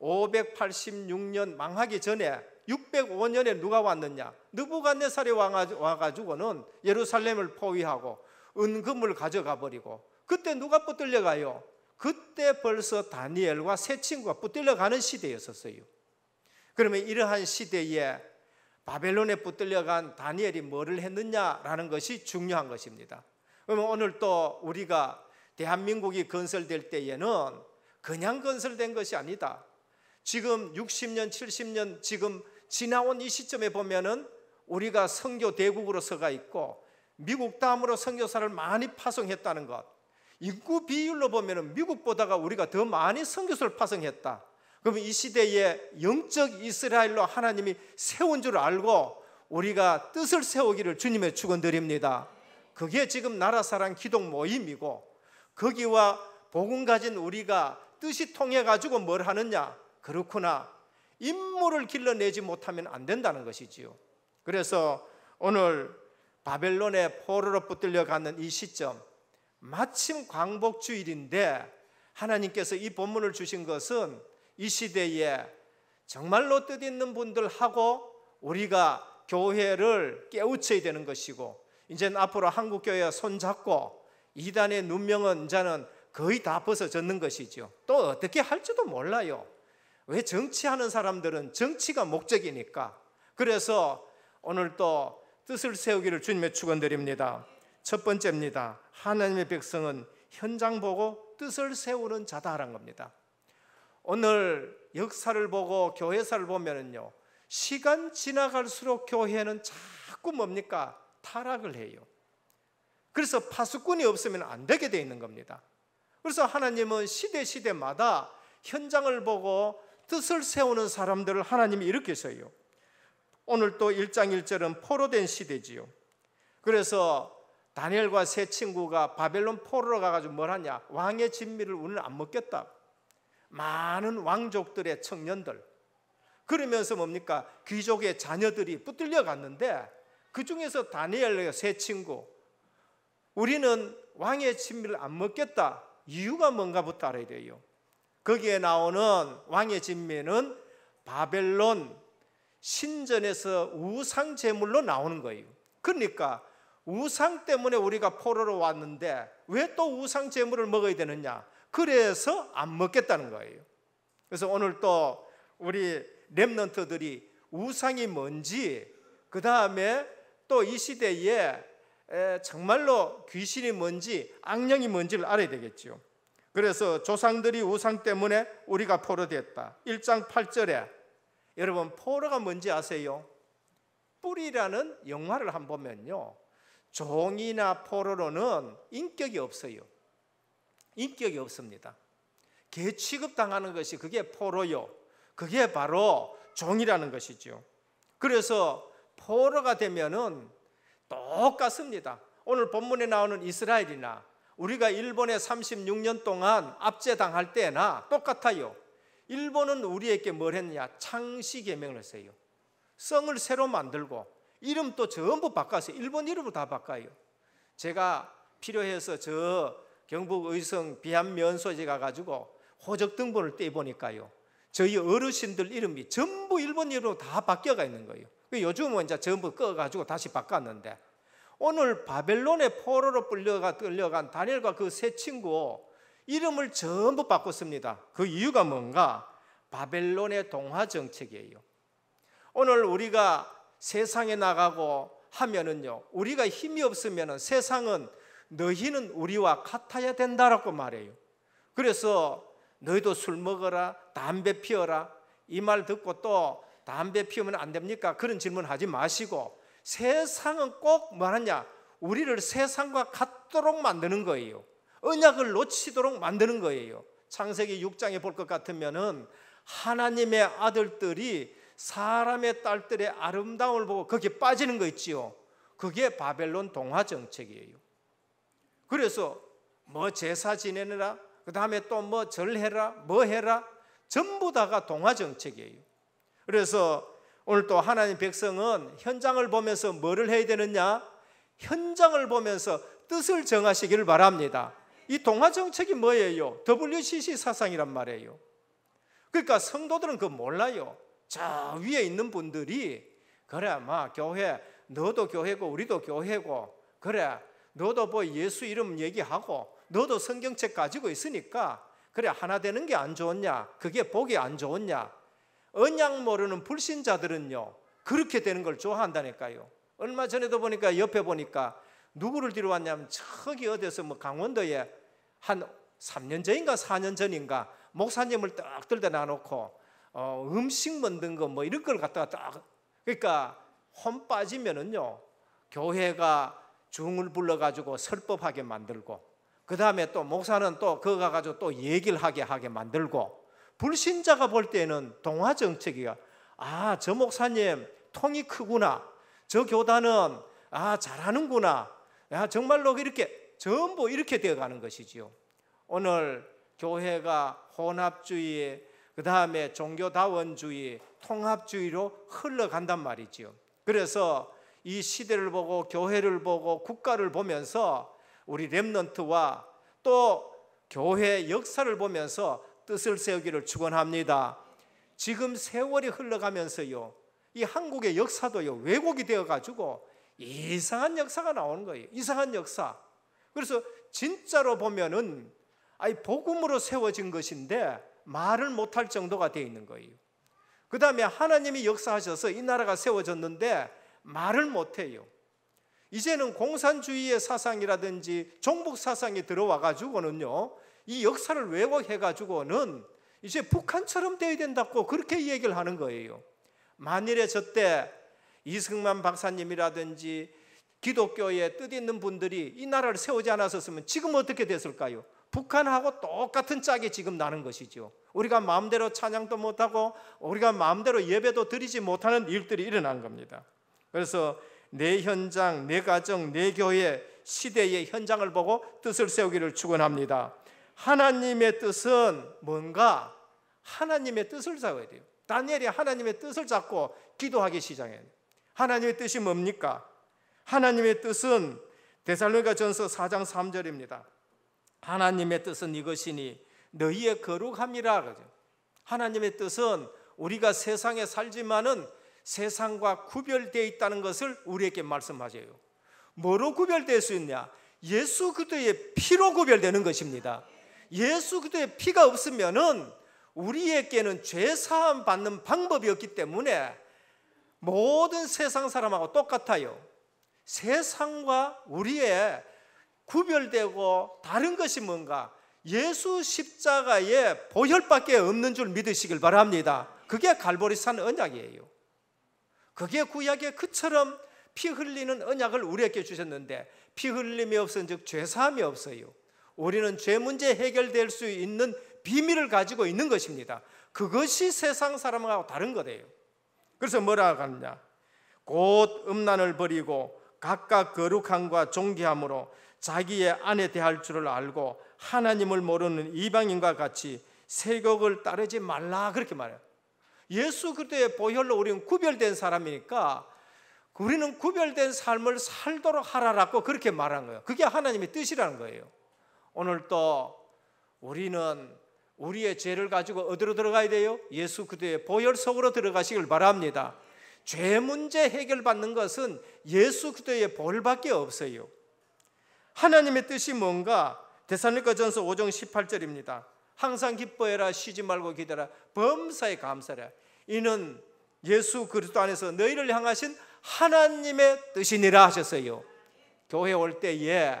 586년 망하기 전에 605년에 누가 왔느냐? 느부갓네살이 와가지고는 예루살렘을 포위하고 은금을 가져가 버리고 그때 누가 붙들려가요? 그때 벌써 다니엘과 세 친구가 붙들려가는 시대였었어요. 그러면 이러한 시대에 바벨론에 붙들려간 다니엘이 뭐를 했느냐라는 것이 중요한 것입니다. 그러면 오늘 또 우리가 대한민국이 건설될 때에는 그냥 건설된 것이 아니다. 지금 60년, 70년 지금 지나온 이 시점에 보면은 우리가 성교 대국으로서가 있고 미국 다음으로 성교사를 많이 파송했다는 것. 인구 비율로 보면은 미국보다가 우리가 더 많이 성교사를 파송했다. 그러면 이 시대에 영적 이스라엘로 하나님이 세운 줄 알고 우리가 뜻을 세우기를 주님의 축원 드립니다. 그게 지금 나라사랑 기독 모임이고 거기와 복음 가진 우리가 뜻이 통해 가지고 뭘 하느냐? 그렇구나. 임무를 길러내지 못하면 안 된다는 것이지요. 그래서 오늘 바벨론의 포로로 붙들려 가는 이 시점 마침 광복주일인데 하나님께서 이 본문을 주신 것은 이 시대에 정말로 뜻 있는 분들하고 우리가 교회를 깨우쳐야 되는 것이고 이제는 앞으로 한국 교회와 손잡고 이단의 눈명은 자는 거의 다 벗어졌는 것이죠. 또 어떻게 할지도 몰라요. 왜 정치하는 사람들은 정치가 목적이니까. 그래서 오늘 또 뜻을 세우기를 주님의 축원드립니다. 첫 번째입니다. 하나님의 백성은 현장 보고 뜻을 세우는 자다라는 겁니다. 오늘 역사를 보고 교회사를 보면은요. 시간 지나갈수록 교회는 자꾸 뭡니까? 타락을 해요. 그래서 파수꾼이 없으면 안 되게 돼 있는 겁니다. 그래서 하나님은 시대 시대마다 현장을 보고 뜻을 세우는 사람들을 하나님이 일으키세요. 오늘 또 1장 1절은 포로 된 시대지요. 그래서 다니엘과 세 친구가 바벨론 포로로 가가지고 뭘 하냐? 왕의 진미를 우리는 안 먹겠다. 많은 왕족들의 청년들. 그러면서 뭡니까? 귀족의 자녀들이 붙들려 갔는데 그 중에서 다니엘의 세 친구. 우리는 왕의 진미를 안 먹겠다. 이유가 뭔가부터 알아야 돼요. 거기에 나오는 왕의 진미는 바벨론 신전에서 우상 제물로 나오는 거예요. 그러니까 우상 때문에 우리가 포로로 왔는데 왜 또 우상 제물을 먹어야 되느냐? 그래서 안 먹겠다는 거예요. 그래서 오늘 또 우리 렘런트들이 우상이 뭔지 그 다음에 또이 시대에 정말로 귀신이 뭔지 악령이 뭔지를 알아야 되겠지요. 그래서 조상들이 우상 때문에 우리가 포로됐다. 1장 8절에 여러분 포로가 뭔지 아세요? 뿌리라는 영화를 한번 보면요. 종이나 포로로는 인격이 없어요. 인격이 없습니다. 개 취급당하는 것이 그게 포로요. 그게 바로 종이라는 것이죠. 그래서 포로가 되면은 똑같습니다. 오늘 본문에 나오는 이스라엘이나 우리가 일본에 36년 동안 압제당할 때나 똑같아요. 일본은 우리에게 뭘 했냐? 창시 계명을 했어요. 성을 새로 만들고 이름도 전부 바꿔서 일본 이름으다 바꿔요. 제가 필요해서 저 경북 의성 비암면소에 가가지고 호적 등본을 떼보니까요. 저희 어르신들 이름이 전부 일본 이름으로 다 바뀌어가 있는 거예요. 그 요즘은 이제 전부 꺼가지고 다시 바꿨는데 오늘 바벨론의 포로로 끌려가, 끌려간 다니엘과 그 세 친구 이름을 전부 바꿨습니다. 그 이유가 뭔가? 바벨론의 동화 정책이에요. 오늘 우리가 세상에 나가고 하면은요, 우리가 힘이 없으면은 세상은 너희는 우리와 같아야 된다라고 말해요. 그래서 너희도 술 먹어라, 담배 피어라이 말 듣고 또 담배 피우면 안 됩니까? 그런 질문 하지 마시고 세상은 꼭 말하냐? 뭐 우리를 세상과 같도록 만드는 거예요. 언약을 놓치도록 만드는 거예요. 창세기 6장에 볼 것 같으면은 하나님의 아들들이 사람의 딸들의 아름다움을 보고 거기에 빠지는 거 있지요. 그게 바벨론 동화 정책이에요. 그래서 뭐 제사 지내느라 그 다음에 또 뭐 절해라, 뭐 해라, 전부 다가 동화 정책이에요. 그래서 오늘 또 하나님 백성은 현장을 보면서 뭐를 해야 되느냐? 현장을 보면서 뜻을 정하시기를 바랍니다. 이 동화 정책이 뭐예요? WCC 사상이란 말이에요. 그러니까 성도들은 그 몰라요. 저 위에 있는 분들이 그래 마 교회 너도 교회고 우리도 교회고 그래 너도 뭐 예수 이름 얘기하고 너도 성경책 가지고 있으니까 그래 하나 되는 게 안 좋았냐? 그게 복이 안 좋았냐? 언약 모르는 불신자들은요 그렇게 되는 걸 좋아한다니까요. 얼마 전에도 보니까 옆에 보니까 누구를 뒤로 왔냐면 저기 어디서 뭐 강원도에 한 3년 전인가 4년 전인가 목사님을 딱 들다 놔놓고 어, 음식 만든 거 뭐 이런 걸 갖다가 딱 그러니까 혼 빠지면은요 교회가 중을 불러가지고 설법하게 만들고 그 다음에 또 목사는 또 그거 가지고 또 얘기를 하게 하게 만들고 불신자가 볼 때는 동화 정책이야아 저 목사님 통이 크구나 저 교단은 아 잘하는구나 야 정말로 이렇게 전부 이렇게 되어가는 것이지요. 오늘 교회가 혼합주의 그 다음에 종교다원주의 통합주의로 흘러간단 말이지요. 그래서 이 시대를 보고 교회를 보고 국가를 보면서 우리 렘넌트와 또 교회 역사를 보면서 뜻을 세우기를 축원합니다. 지금 세월이 흘러가면서요. 이 한국의 역사도요. 왜곡이 되어 가지고 이상한 역사가 나오는 거예요. 이상한 역사. 그래서 진짜로 보면은 아이 복음으로 세워진 것인데 말을 못할 정도가 되어 있는 거예요. 그 다음에 하나님이 역사하셔서 이 나라가 세워졌는데 말을 못해요. 이제는 공산주의의 사상이라든지 종북 사상이 들어와 가지고는요. 이 역사를 왜곡해 가지고는 이제 북한처럼 되어야 된다고 그렇게 얘기를 하는 거예요. 만일에 저때 이승만 박사님이라든지 기독교에 뜻 있는 분들이 이 나라를 세우지 않았었으면 지금 어떻게 됐을까요? 북한하고 똑같은 짝이 지금 나는 것이죠. 우리가 마음대로 찬양도 못하고 우리가 마음대로 예배도 드리지 못하는 일들이 일어난 겁니다. 그래서 내 현장, 내 가정, 내 교회, 시대의 현장을 보고 뜻을 세우기를 축원합니다. 하나님의 뜻은 뭔가 하나님의 뜻을 잡아야 돼요. 다니엘이 하나님의 뜻을 잡고 기도하기 시작해 하나님의 뜻이 뭡니까? 하나님의 뜻은 데살로니가 전서 4장 3절입니다. 하나님의 뜻은 이것이니 너희의 거룩함이라 그죠. 하나님의 뜻은 우리가 세상에 살지만은 세상과 구별되어 있다는 것을 우리에게 말씀하세요. 뭐로 구별될 수 있냐? 예수 그도의 피로 구별되는 것입니다. 예수 그도의 피가 없으면은 우리에게는 죄 사함 받는 방법이 없기 때문에 모든 세상 사람하고 똑같아요. 세상과 우리의 구별되고 다른 것이 뭔가 예수 십자가의 보혈밖에 없는 줄 믿으시길 바랍니다. 그게 갈보리산 언약이에요. 그게 구약의 그처럼 피 흘리는 언약을 우리에게 주셨는데 피 흘림이 없은 즉 죄사함이 없어요. 우리는 죄 문제 해결될 수 있는 비밀을 가지고 있는 것입니다. 그것이 세상 사람하고 다른 거래요. 그래서 뭐라 하느냐? 곧 음란을 버리고 각각 거룩함과 존귀함으로 자기의 아내 대할 줄을 알고 하나님을 모르는 이방인과 같이 세격을 따르지 말라 그렇게 말해요. 예수 그리스도의 보혈로 우리는 구별된 사람이니까 우리는 구별된 삶을 살도록 하라라고 그렇게 말한 거예요. 그게 하나님의 뜻이라는 거예요. 오늘 또 우리는 우리의 죄를 가지고 어디로 들어가야 돼요? 예수 그리스도의 보혈 속으로 들어가시길 바랍니다. 죄 문제 해결받는 것은 예수 그리스도의 보혈밖에 없어요. 하나님의 뜻이 뭔가? 데살로가전서 5장 18절입니다. 항상 기뻐해라 쉬지 말고 기다라 범사에 감사라 이는 예수 그리스도 안에서 너희를 향하신 하나님의 뜻이니라 하셨어요. 교회 올 때에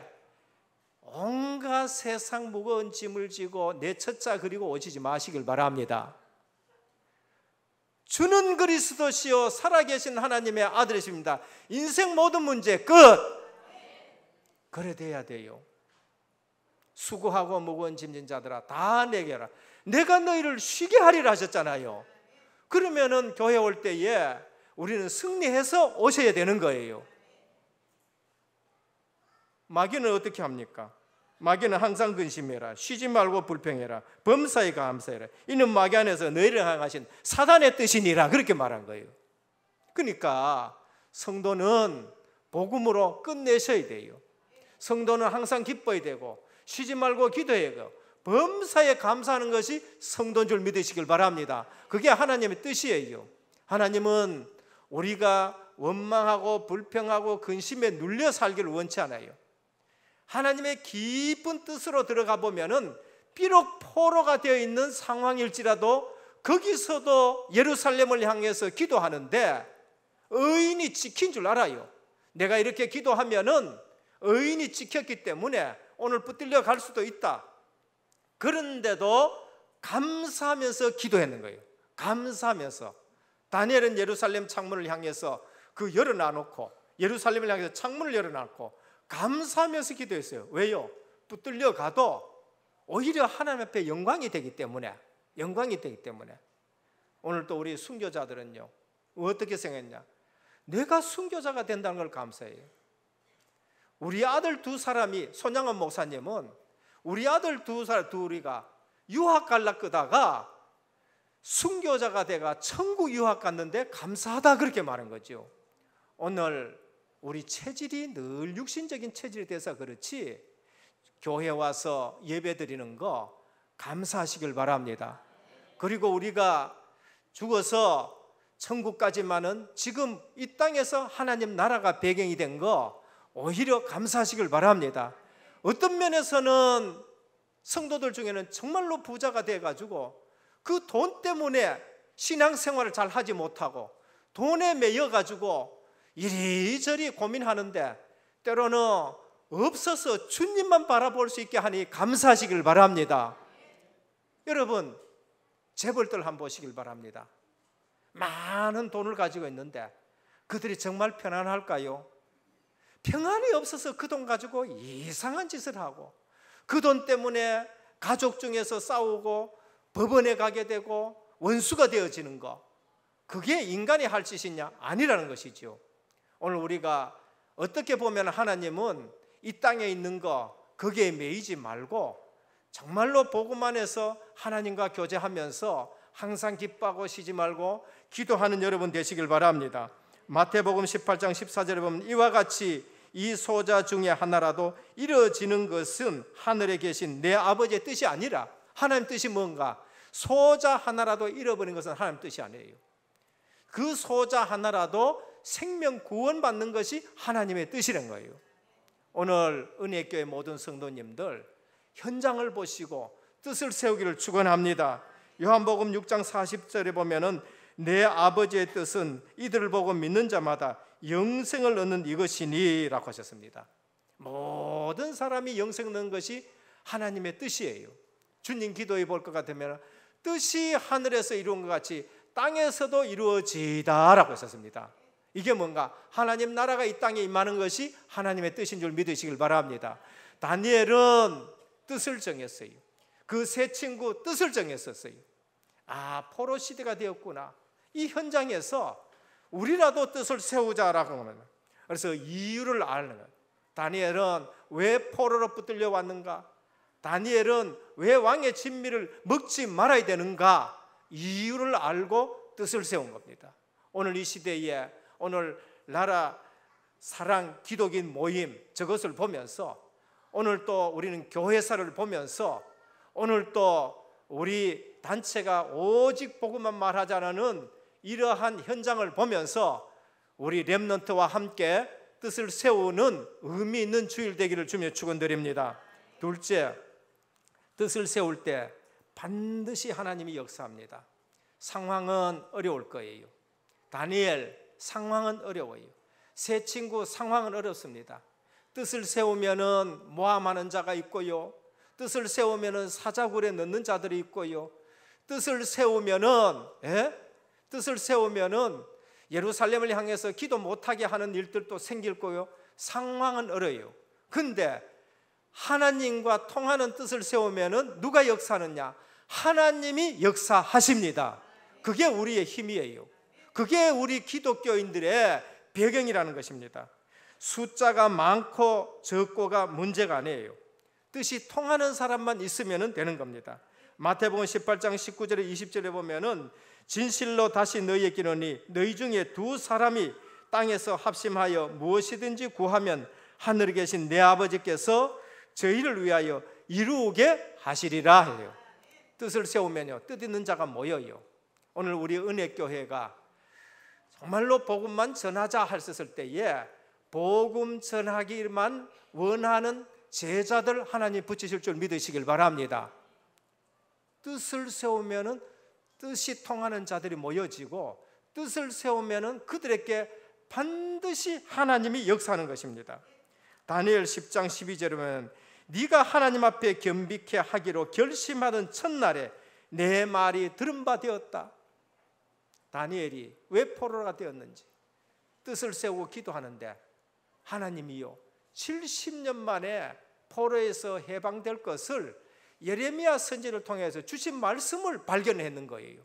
온갖 세상 무거운 짐을 지고 내 첫자 그리고 오시지 마시길 바랍니다. 주는 그리스도시요 살아계신 하나님의 아들이십니다. 인생 모든 문제 끝. 그래 돼야 돼요. 수고하고 무거운 짐진 자들아 다 내게 라 내가 너희를 쉬게 하리라 하셨잖아요. 그러면은 교회 올 때에 우리는 승리해서 오셔야 되는 거예요. 마귀는 어떻게 합니까? 마귀는 항상 근심해라. 쉬지 말고 불평해라. 범사에 감사해라. 이는 마귀 안에서 너희를 향하신 사단의 뜻이니라. 그렇게 말한 거예요. 그러니까 성도는 복음으로 끝내셔야 돼요. 성도는 항상 기뻐야 되고 쉬지 말고 기도해요. 범사에 감사하는 것이 성도인 줄 믿으시길 바랍니다. 그게 하나님의 뜻이에요. 하나님은 우리가 원망하고 불평하고 근심에 눌려 살기를 원치 않아요. 하나님의 깊은 뜻으로 들어가 보면은 비록 포로가 되어 있는 상황일지라도 거기서도 예루살렘을 향해서 기도하는데 의인이 지킨 줄 알아요. 내가 이렇게 기도하면은 의인이 지켰기 때문에 오늘 붙들려 갈 수도 있다. 그런데도 감사하면서 기도했는 거예요. 감사하면서. 다니엘은 예루살렘 창문을 향해서 그 열어 놔놓고 예루살렘을 향해서 창문을 열어 놔놓고 감사하면서 기도했어요. 왜요? 붙들려 가도 오히려 하나님 앞에 영광이 되기 때문에 영광이 되기 때문에 오늘 또 우리 순교자들은요 어떻게 생겼냐? 내가 순교자가 된다는 걸 감사해요. 우리 아들 두 사람이 손양원 목사님은 우리 아들 두 사람 둘이가 유학 갈라 끄다가 순교자가 돼가 천국 유학 갔는데 감사하다 그렇게 말한 거죠. 오늘 우리 체질이 늘 육신적인 체질이 돼서 그렇지 교회 와서 예배 드리는 거 감사하시길 바랍니다. 그리고 우리가 죽어서 천국까지만은 지금 이 땅에서 하나님 나라가 배경이 된거 오히려 감사하시길 바랍니다. 어떤 면에서는 성도들 중에는 정말로 부자가 돼가지고 그 돈 때문에 신앙생활을 잘 하지 못하고 돈에 매여가지고 이리저리 고민하는데 때로는 없어서 주님만 바라볼 수 있게 하니 감사하시길 바랍니다. 여러분, 재벌들 한번 보시길 바랍니다. 많은 돈을 가지고 있는데 그들이 정말 편안할까요? 평안이 없어서 그 돈 가지고 이상한 짓을 하고 그 돈 때문에 가족 중에서 싸우고 법원에 가게 되고 원수가 되어지는 거 그게 인간이 할 짓이냐? 아니라는 것이죠 오늘 우리가 어떻게 보면 하나님은 이 땅에 있는 거 거기에 매이지 말고 정말로 복음 안에서 하나님과 교제하면서 항상 기뻐하고 쉬지 말고 기도하는 여러분 되시길 바랍니다. 마태복음 18장 14절에 보면 이와 같이 이 소자 중에 하나라도 이뤄지는 것은 하늘에 계신 내 아버지의 뜻이 아니라 하나님 뜻이 뭔가 소자 하나라도 잃어버린 것은 하나님 뜻이 아니에요. 그 소자 하나라도 생명 구원받는 것이 하나님의 뜻이란 거예요. 오늘 은혜교회 모든 성도님들 현장을 보시고 뜻을 세우기를 축원합니다. 요한복음 6장 40절에 보면은 내 아버지의 뜻은 이들을 보고 믿는 자마다 영생을 얻는 이것이니라고 하셨습니다. 모든 사람이 영생 얻는 것이 하나님의 뜻이에요. 주님 기도해 볼 것 같으면 뜻이 하늘에서 이룬 것 같이 땅에서도 이루어지다라고 했었습니다. 이게 뭔가 하나님 나라가 이 땅에 임하는 것이 하나님의 뜻인 줄 믿으시길 바랍니다. 다니엘은 뜻을 정했어요. 그 세 친구 뜻을 정했었어요. 아, 포로 시대가 되었구나. 이 현장에서 우리라도 뜻을 세우자라고 하는 거예요. 그래서 이유를 아는 거예요. 다니엘은 왜 포로로 붙들려 왔는가? 다니엘은 왜 왕의 진미를 먹지 말아야 되는가? 이유를 알고 뜻을 세운 겁니다. 오늘 이 시대에 오늘 나라 사랑 기독인 모임 저것을 보면서 오늘 또 우리는 교회사를 보면서 오늘 또 우리 단체가 오직 복음만 말하자는 이러한 현장을 보면서 우리 렘넌트와 함께 뜻을 세우는 의미 있는 주일 되기를 주며 축원드립니다. 둘째, 뜻을 세울 때 반드시 하나님이 역사합니다. 상황은 어려울 거예요. 다니엘 상황은 어려워요. 새 친구 상황은 어렵습니다. 뜻을 세우면은 모함하는 자가 있고요. 뜻을 세우면은 사자굴에 넣는 자들이 있고요. 뜻을 세우면은 에? 예? 뜻을 세우면은 예루살렘을 향해서 기도 못하게 하는 일들도 생길 거요. 상황은 어려요. 근데 하나님과 통하는 뜻을 세우면은 누가 역사하느냐? 하나님이 역사하십니다. 그게 우리의 힘이에요. 그게 우리 기독교인들의 배경이라는 것입니다. 숫자가 많고 적고가 문제가 아니에요. 뜻이 통하는 사람만 있으면 되는 겁니다. 마태복음 18장 19절에 20절에 보면은 진실로 다시 너희에게 노니 너희 중에 두 사람이 땅에서 합심하여 무엇이든지 구하면 하늘에 계신 내 아버지께서 저희를 위하여 이루게 하시리라 해요. 뜻을 세우면요. 뜻 있는 자가 모여요. 오늘 우리 은혜교회가 정말로 복음만 전하자 했었을 때에 복음 전하기만 원하는 제자들 하나님 붙이실 줄 믿으시길 바랍니다. 뜻을 세우면은 뜻이 통하는 자들이 모여지고 뜻을 세우면은 그들에게 반드시 하나님이 역사하는 것입니다. 다니엘 10장 12절에 보면 네가 하나님 앞에 겸비케 하기로 결심하던 첫날에 내 말이 들은 바 되었다. 다니엘이 왜 포로가 되었는지 뜻을 세우고 기도하는데 하나님이요 70년 만에 포로에서 해방될 것을 예레미야 선지를 통해서 주신 말씀을 발견했는 거예요.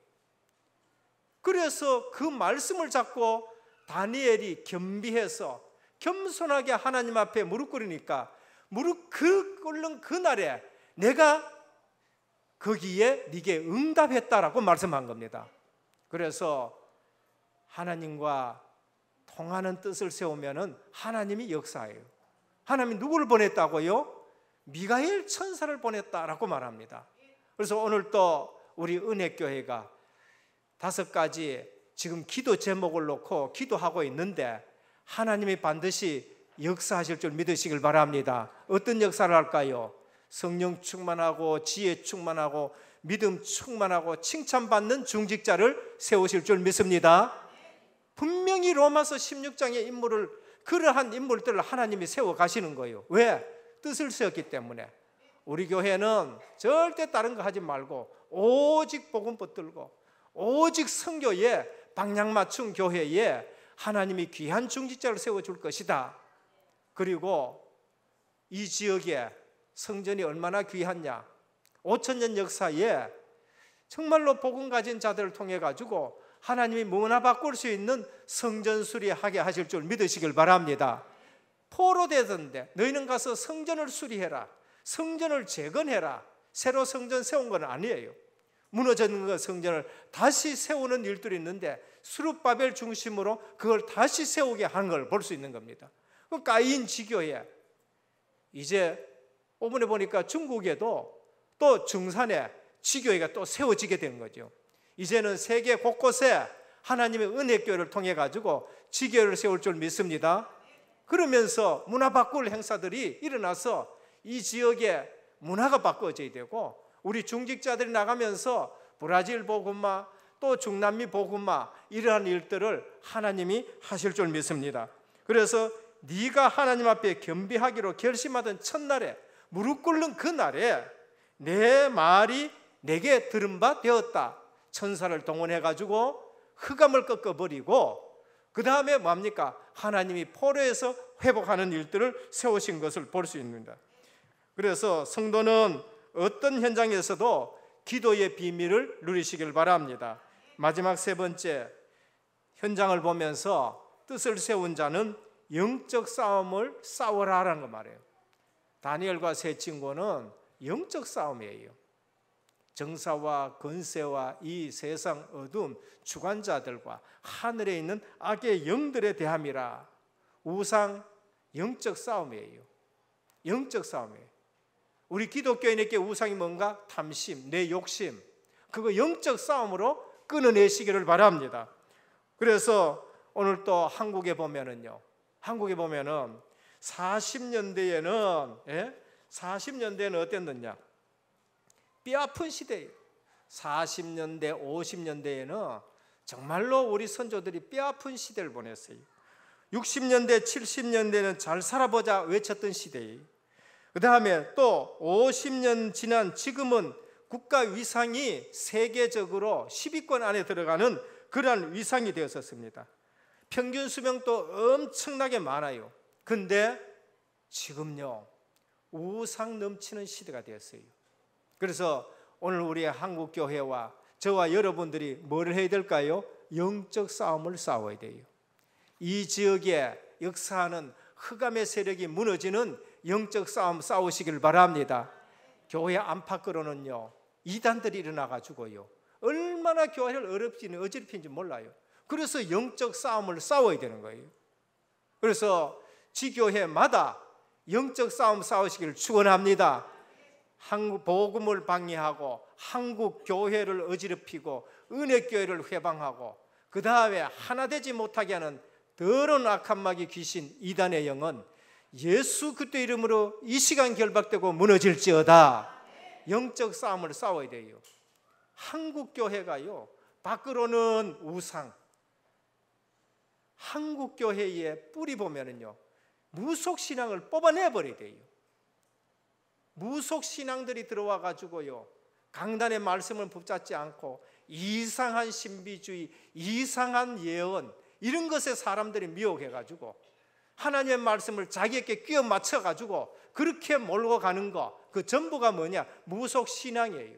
그래서 그 말씀을 잡고 다니엘이 겸비해서 겸손하게 하나님 앞에 무릎 꿇으니까 무릎 그 꿇는 그날에 내가 거기에 네게 응답했다라고 말씀한 겁니다. 그래서 하나님과 통하는 뜻을 세우면 하나님이 역사예요. 하나님이 누구를 보냈다고요? 미가엘 천사를 보냈다라고 말합니다. 그래서 오늘 또 우리 은혜교회가 다섯 가지 지금 기도 제목을 놓고 기도하고 있는데 하나님이 반드시 역사하실 줄 믿으시길 바랍니다. 어떤 역사를 할까요? 성령 충만하고 지혜 충만하고 믿음 충만하고 칭찬받는 중직자를 세우실 줄 믿습니다. 분명히 로마서 16장의 인물을 그러한 인물들을 하나님이 세워 가시는 거예요. 왜? 뜻을 쓰였기 때문에 우리 교회는 절대 다른 거 하지 말고 오직 복음 붙들고 오직 성교에 방향 맞춘 교회에 하나님이 귀한 중직자를 세워줄 것이다. 그리고 이 지역에 성전이 얼마나 귀하냐. 5천년 역사에 정말로 복음 가진 자들을 통해 가지고 하나님이 문화 바꿀 수 있는 성전 수리하게 하실 줄 믿으시길 바랍니다. 포로 되던데 너희는 가서 성전을 수리해라. 성전을 재건해라. 새로 성전 세운 건 아니에요. 무너진 그 성전을 다시 세우는 일들이 있는데 수룹바벨 중심으로 그걸 다시 세우게 하는 걸볼 수 있는 겁니다. 그 까인 지교에 이제 오번에 보니까 중국에도 또 중산에 지교회가 또 세워지게 된 거죠. 이제는 세계 곳곳에 하나님의 은혜교회를 통해 가지고 지교회를 세울 줄 믿습니다. 그러면서 문화 바꿀 행사들이 일어나서 이 지역의 문화가 바꿔져야 되고 우리 중직자들이 나가면서 브라질 복음마 또 중남미 복음마 이러한 일들을 하나님이 하실 줄 믿습니다. 그래서 네가 하나님 앞에 겸비하기로 결심하던 첫날에 무릎 꿇는 그날에 내 말이 내게 들은 바 되었다. 천사를 동원해 가지고 흑암을 꺾어 버리고 그 다음에 뭡니까? 하나님이 포로에서 회복하는 일들을 세우신 것을 볼 수 있습니다. 그래서 성도는 어떤 현장에서도 기도의 비밀을 누리시길 바랍니다. 마지막 세 번째, 현장을 보면서 뜻을 세운 자는 영적 싸움을 싸워라라는 거 말이에요. 다니엘과 세 친구는 영적 싸움이에요. 정사와 건세와이 세상 어둠 주관자들과 하늘에 있는 악의 영들에 대함이라 우상 영적 싸움이에요. 영적 싸움이에요. 우리 기독교인에게 우상이 뭔가 탐심, 내 욕심 그거 영적 싸움으로 끊어내시기를 바랍니다. 그래서 오늘 또 한국에 보면은요. 한국에 보면은 40년대에는 예? 40년대에는 어땠느냐? 뼈아픈 시대예요. 40년대, 50년대에는 정말로 우리 선조들이 뼈아픈 시대를 보냈어요. 60년대, 70년대는 잘 살아보자 외쳤던 시대예요. 그 다음에 또 50년 지난 지금은 국가 위상이 세계적으로 10위권 안에 들어가는 그러한 위상이 되었었습니다. 평균 수명도 엄청나게 많아요. 근데 지금요, 우상 넘치는 시대가 되었어요. 그래서 오늘 우리의 한국 교회와 저와 여러분들이 뭘 해야 될까요? 영적 싸움을 싸워야 돼요. 이 지역에 역사하는 흑암의 세력이 무너지는 영적 싸움 싸우시길 바랍니다. 교회 안팎으로는요. 이단들이 일어나 가지고요. 얼마나 교회를 어렵지 어지럽히지 몰라요. 그래서 영적 싸움을 싸워야 되는 거예요. 그래서 지교회마다 영적 싸움 싸우시기 축원합니다. 한국 복음을 방해하고 한국 교회를 어지럽히고 은혜 교회를 회방하고 그 다음에 하나 되지 못하게 하는 더러운 악한 마귀 귀신 이단의 영은 예수 그때 이름으로 이 시간 결박되고 무너질지어다 영적 싸움을 싸워야 돼요. 한국 교회가요 밖으로는 우상 한국 교회의 뿌리 보면은요 무속 신앙을 뽑아내 버려야 돼요. 무속 신앙들이 들어와 가지고요. 강단의 말씀을 붙잡지 않고 이상한 신비주의, 이상한 예언 이런 것에 사람들이 미혹해 가지고 하나님의 말씀을 자기에게 끼워 맞춰 가지고 그렇게 몰고 가는 거 그 전부가 뭐냐? 무속 신앙이에요.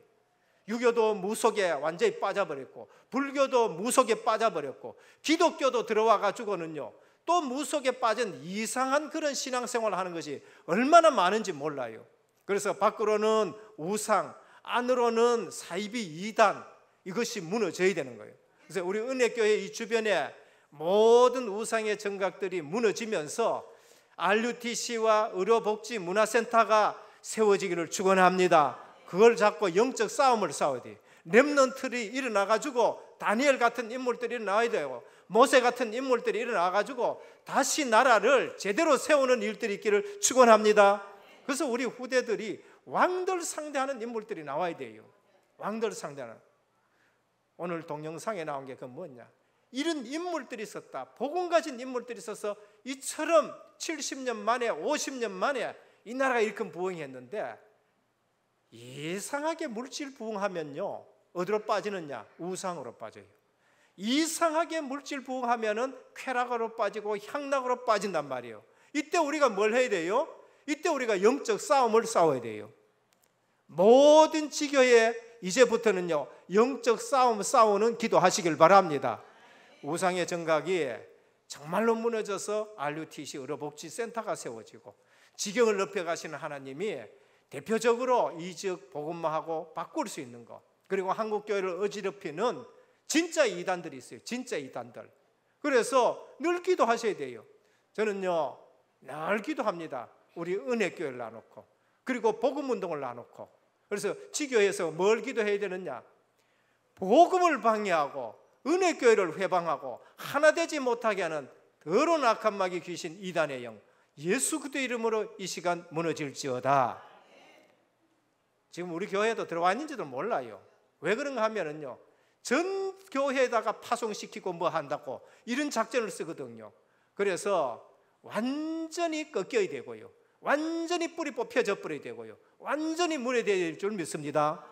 유교도 무속에 완전히 빠져버렸고 불교도 무속에 빠져버렸고 기독교도 들어와 가지고는요. 또 무속에 빠진 이상한 그런 신앙생활을 하는 것이 얼마나 많은지 몰라요. 그래서 밖으로는 우상, 안으로는 사이비 이단 이것이 무너져야 되는 거예요. 그래서 우리 은혜교회 이 주변에 모든 우상의 정각들이 무너지면서 RUTC와 의료복지문화센터가 세워지기를 축원합니다. 그걸 잡고 영적 싸움을 싸워야 렘넌트들이 일어나 가지고 다니엘 같은 인물들이 나와야 되고 모세 같은 인물들이 일어나 가지고 다시 나라를 제대로 세우는 일들이 있기를 축원합니다. 그래서 우리 후대들이 왕들 상대하는 인물들이 나와야 돼요. 왕들 상대하는. 오늘 동영상에 나온 게 그 뭐냐? 이런 인물들이 있었다. 복음 가진 인물들이 있어서 이처럼 70년 만에 50년 만에 이 나라가 이렇게 부흥했는데 이상하게 물질 부흥하면요. 어디로 빠지느냐? 우상으로 빠져요. 이상하게 물질 부흥하면은 쾌락으로 빠지고 향락으로 빠진단 말이에요. 이때 우리가 뭘 해야 돼요? 이때 우리가 영적 싸움을 싸워야 돼요. 모든 지교에 이제부터는요, 영적 싸움 싸우는 기도하시길 바랍니다. 우상의 정각이 정말로 무너져서 RUTC 의료복지센터가 세워지고 지경을 넓혀가시는 하나님이 대표적으로 이적역 복음화하고 바꿀 수 있는 것 그리고 한국교회를 어지럽히는 진짜 이단들이 있어요. 진짜 이단들. 그래서 늘 기도하셔야 돼요. 저는요, 늘 기도합니다. 우리 은혜교회를 나놓고 그리고 복음운동을 나놓고 그래서 지교회에서 뭘 기도해야 되느냐 복음을 방해하고 은혜교회를 회방하고 하나 되지 못하게 하는 더러운 악한 마귀 귀신 이단의 영 예수 그리도 이름으로 이 시간 무너질지어다 지금 우리 교회도 들어왔는지도 몰라요 왜 그런가 하면은요 전 교회에다가 파송시키고 뭐 한다고 이런 작전을 쓰거든요 그래서 완전히 꺾여야 되고요 완전히 뿌리 뽑혀져 뿌리 되고요. 완전히 물에 대해 줄 믿습니다.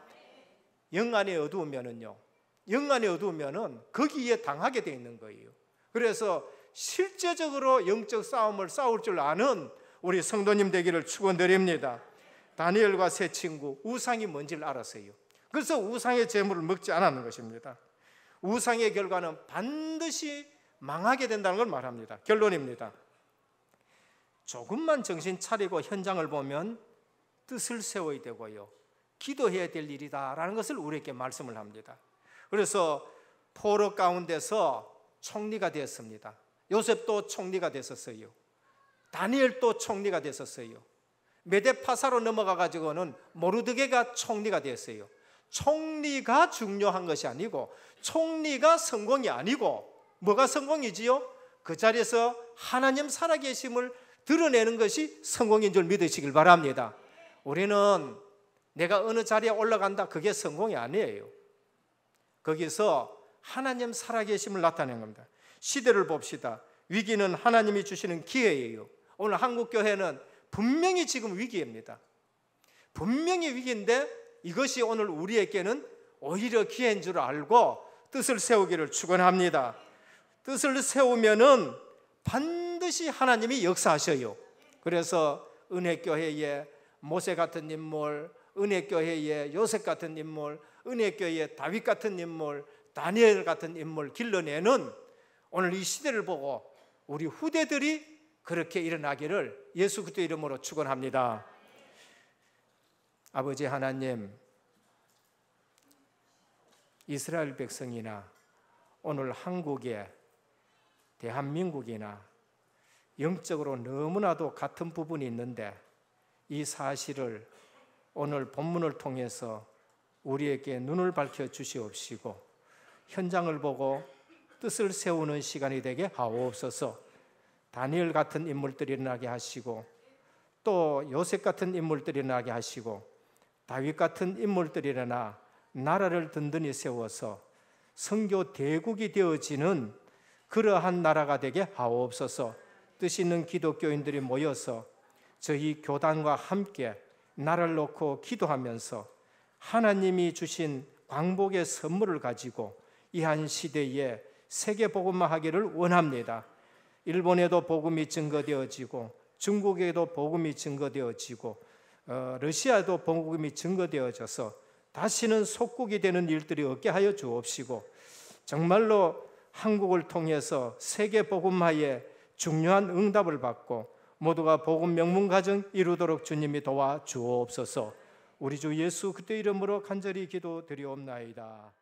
영안에 어두우면은요. 영안에 어두우면은 거기에 당하게 돼 있는 거예요. 그래서 실제적으로 영적 싸움을 싸울 줄 아는 우리 성도님 되기를 축원드립니다. 다니엘과 세 친구 우상이 뭔지를 알았어요. 그래서 우상의 재물을 먹지 않았는 것입니다. 우상의 결과는 반드시 망하게 된다는 걸 말합니다. 결론입니다. 조금만 정신 차리고 현장을 보면 뜻을 세워야 되고요. 기도해야 될 일이다라는 것을 우리에게 말씀을 합니다. 그래서 포로 가운데서 총리가 되었습니다. 요셉도 총리가 됐었어요. 다니엘도 총리가 됐었어요. 메데파사로 넘어가 가지고는 모르드게가 총리가 되었어요. 총리가 중요한 것이 아니고 총리가 성공이 아니고 뭐가 성공이지요? 그 자리에서 하나님 살아계심을 드러내는 것이 성공인 줄 믿으시길 바랍니다. 우리는 내가 어느 자리에 올라간다 그게 성공이 아니에요. 거기서 하나님 살아계심을 나타낸 겁니다. 시대를 봅시다. 위기는 하나님이 주시는 기회예요. 오늘 한국 교회는 분명히 지금 위기입니다. 분명히 위기인데 이것이 오늘 우리에게는 오히려 기회인 줄 알고 뜻을 세우기를 축원합니다. 뜻을 세우면은 반 반드시 하나님이 역사하셔요. 그래서 은혜교회에 모세 같은 인물, 은혜교회에 요셉 같은 인물, 은혜교회에 다윗 같은 인물, 다니엘 같은 인물 길러내는 오늘 이 시대를 보고 우리 후대들이 그렇게 일어나기를 예수 그리스도 이름으로 축원합니다. 아버지 하나님 이스라엘 백성이나 오늘 한국에 대한민국이나 영적으로 너무나도 같은 부분이 있는데 이 사실을 오늘 본문을 통해서 우리에게 눈을 밝혀 주시옵시고 현장을 보고 뜻을 세우는 시간이 되게 하옵소서 다니엘 같은 인물들이 일어나게 하시고 또 요셉 같은 인물들이 일어나게 하시고 다윗 같은 인물들이 일어나 나라를 든든히 세워서 선교 대국이 되어지는 그러한 나라가 되게 하옵소서. 뜻 있는 기독교인들이 모여서 저희 교단과 함께 나를 놓고 기도하면서 하나님이 주신 광복의 선물을 가지고 이 한 시대에 세계 복음화하기를 원합니다. 일본에도 복음이 증거되어지고 중국에도 복음이 증거되어지고 어, 러시아도 복음이 증거되어져서 다시는 속국이 되는 일들이 없게 하여 주옵시고 정말로 한국을 통해서 세계 복음화에 중요한 응답을 받고 모두가 복음 명문 가정 이루도록 주님이 도와 주옵소서. 우리 주 예수 그때 이름으로 간절히 기도드리옵나이다.